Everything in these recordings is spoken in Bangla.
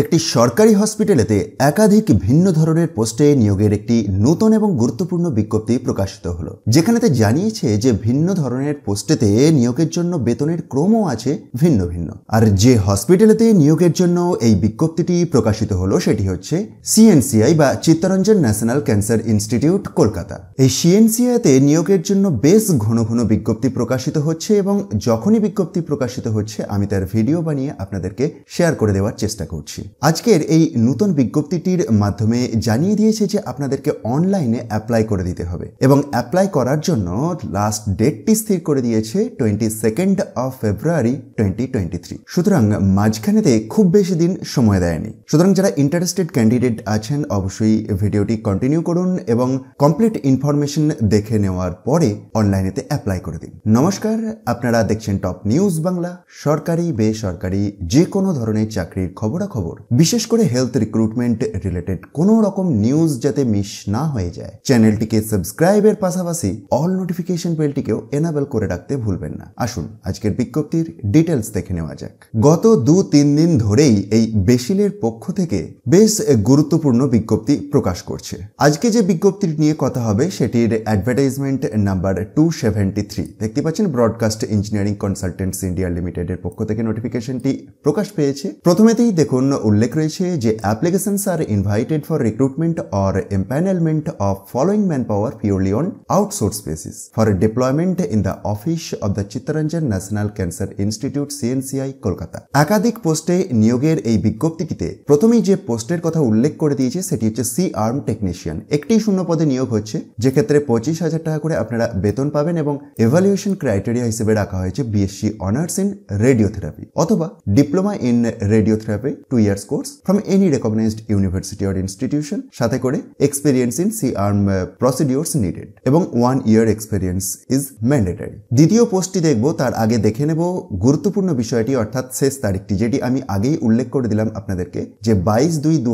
একটি সরকারি হসপিটালেতে একাধিক ভিন্ন ধরনের পোস্টে নিয়োগের একটি নতুন এবং গুরুত্বপূর্ণ বিজ্ঞপ্তি প্রকাশিত হল যেখানেতে জানিয়েছে যে ভিন্ন ধরনের পোস্টেতে নিয়োগের জন্য বেতনের ক্রমও আছে ভিন্ন ভিন্ন আর যে হসপিটালেতে নিয়োগের জন্য এই বিজ্ঞপ্তিটি প্রকাশিত হলো সেটি হচ্ছে সিএনসিআই বা Chittaranjan national cancer institute Kolkata এই সিএনসিআইতে নিয়োগের জন্য বেশ ঘন ঘন বিজ্ঞপ্তি প্রকাশিত হচ্ছে এবং যখনই বিজ্ঞপ্তি প্রকাশিত হচ্ছে আমি তার ভিডিও বানিয়ে আপনাদেরকে শেয়ার করে দেওয়ার চেষ্টা করছি আজকের এই নতুন বিজ্ঞপ্তিটির মাধ্যমে জানিয়ে দিয়েছে যে আপনাদেরকে অনলাইনে অ্যাপ্লাই করে দিতে হবে এবং অ্যাপ্লাই করার জন্য লাস্ট ডেটটি স্থির করে দিয়েছে twenty second of February twenty twenty three সুতরাং মাঝখানেতে খুব বেশি দিন সময় দেয়নি সুতরাং যারা ইন্টারেস্টেড ক্যান্ডিডেট আছেন অবশ্যই ভিডিওটি কন্টিনিউ করুন এবং কমপ্লিট ইনফরমেশন দেখে নেওয়ার পরে অনলাইনেতে অ্যাপ্লাই করে দিন নমস্কার আপনারা দেখছেন টপ নিউজ বাংলা সরকারি বেসরকারি যে কোনো ধরনের চাকরির খবরাখবর খবর বিশেষ করে হেলথ রিক্রুটমেন্ট রিলেটেড কোন রকম নিউজ যাতে মিস না হয়ে যায় চ্যানেলটিকে সাবস্ক্রাইবের পাশাপাশি অল নোটিফিকেশন বেলটিকেও এনাবেল করে রাখতে ভুলবেন না আসুন আজকের বিজ্ঞপ্তির ডিটেলস দেখে নেওয়া যাক গত দু তিন দিন ধরেই এই বেশিলের পক্ষ থেকে বেশ গুরুত্বপূর্ণ বিজ্ঞপ্তি প্রকাশ করছে আজকে যে বিজ্ঞপ্তি নিয়ে কথা হবে সেটির advertisement number two seventy three দেখতে পাচ্ছেন ব্রডকাস্ট ইঞ্জিনিয়ারিং কনসালটেন্টস ইন্ডিয়া লিমিটেডের পক্ষ থেকে নোটিফিকেশনটি প্রকাশ পেয়েছে প্রথমেতেই দেখুন উল্লেখ রয়েছে যে applications are invited for recruitment or empanelment of following man power purely on outsource basis for deployment in the office of the Chittaranjan national cancer institute CNCI Kolkata একাধিক পোস্টে নিয়োগের এই বিজ্ঞপ্তিতে প্রথমেই যে পোস্টের কথা উল্লেখ করে দিয়েছে সেটি হচ্ছে সি আর্ম টেকনিশিয়ান একটি শূন্য পদে নিয়োগ হচ্ছে যে ক্ষেত্রে পঁচিশ হাজার টাকা করে আপনারা বেতন পাবেন এবং এভালুয়েশন ক্রাইটেরিয়া হিসেবে রাখা হয়েছে বিএসসি অনার্স ইন রেডিওথেরাপি অথবা diploma in radiotherapy two year years course from any recognised university or institution সাথে করে experience in C arm procedures needed এবং one year experience is mandatory দ্বিতীয় পোস্টটি দেখব তার আগে দেখে নেব গুরুত্বপূর্ণ বিষয়টি অর্থাৎ শেষ তারিখটি যেটি আমি আগেই উল্লেখ করে দিলাম আপনাদেরকে যে বাইশ দুই দু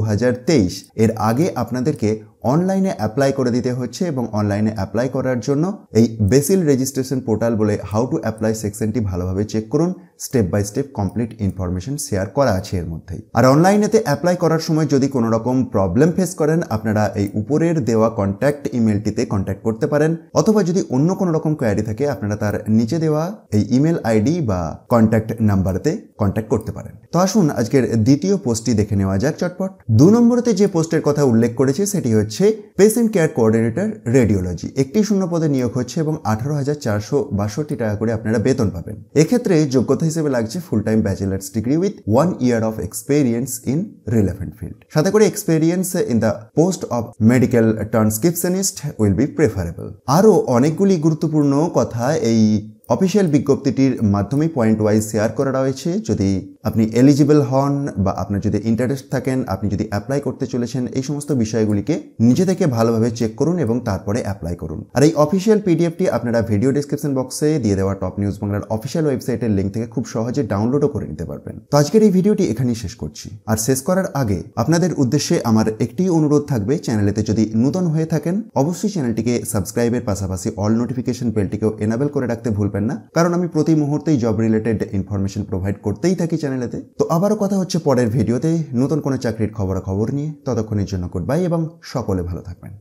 এর আগে আপনাদেরকে অনলাইনে অ্যাপ্লাই করে দিতে হচ্ছে এবং অনলাইনে অ্যাপ্লাই করার জন্য এই বেসিল রেজিস্ট্রেশন পোর্টাল বলে হাউ টু অ্যাপ্লাই সেকশনটি ভালোভাবে চেক করুন step by step complete information share করা আছে এর মধ্যেই আর অনলাইনেতে অ্যাপ্লাই করার সময় যদি কোনো রকম প্রবলেম ফেস করেন আপনারা এই উপরের দেওয়া কন্ট্যাক্ট ইমেলটিতে কন্ট্যাক্ট করতে পারেন অথবা যদি অন্য কোনো রকম কোয়ারি থাকে আপনারা তার নিচে দেওয়া এই ইমেল আইডি বা কন্ট্যাক্ট নাম্বারতে কন্ট্যাক্ট করতে পারেন তো আসুন আজকের দ্বিতীয় পোস্টটি দেখে নেওয়া যাক চটপট দু নম্বরতে যে পোস্টের কথা উল্লেখ করেছে সেটি হচ্ছে হচ্ছে পেশেন্ট কেয়ার কোঅর্ডিনেটর রেডিওলজি একটি শূন্য পদে নিয়োগ হচ্ছে এবং আঠারো হাজার চারশো বাষট্টি টাকা করে আপনারা বেতন পাবেন এক্ষেত্রে যোগ্যতা হিসেবে লাগছে full time bachelors degree with one year of experience in relevant field সাথে করে experience in the post of medical transcriptionist will be preferable আরও অনেকগুলি গুরুত্বপূর্ণ কথা এই অফিসিয়াল বিজ্ঞপ্তিটির মাধ্যমে পয়েন্ট ওয়াইজ শেয়ার করা রয়েছে যদি আপনি এলিজিবল হন বা আপনার যদি ইন্টারেস্ট থাকেন আপনি যদি অ্যাপ্লাই করতে চলেছেন এই সমস্ত বিষয়গুলিকে নিজে থেকে ভালোভাবে চেক করুন এবং তারপরে অ্যাপ্লাই করুন আর এই অফিসিয়াল পিডিএফটি আপনারা ভিডিও ডিসক্রিপশন বক্সে দিয়ে দেওয়া টপ নিউজ বাংলার অফিসিয়াল ওয়েবসাইটের লিঙ্ক থেকে খুব সহজে ডাউনলোডও করে নিতে পারবেন তো আজকের এই ভিডিওটি এখানেই শেষ করছি আর শেষ করার আগে আপনাদের উদ্দেশ্যে আমার একটি অনুরোধ থাকবে চ্যানেলেতে যদি নতুন হয়ে থাকেন অবশ্যই চ্যানেলটিকে সাবস্ক্রাইবের পাশাপাশি অল নোটিফিকেশন বেলটিকেও এনাবেল করে রাখতে ভুলবেন রাখবেন না কারণ আমি প্রতি মুহূর্তেই জব রিলেটেড ইনফরমেশন প্রোভাইড করতেই থাকি চ্যানেলেতে তো আবারও কথা হচ্ছে পরের ভিডিওতে নতুন কোনো চাকরির খবরাখবর নিয়ে ততক্ষণের জন্য গুড বাই এবং সকলে ভালো থাকবেন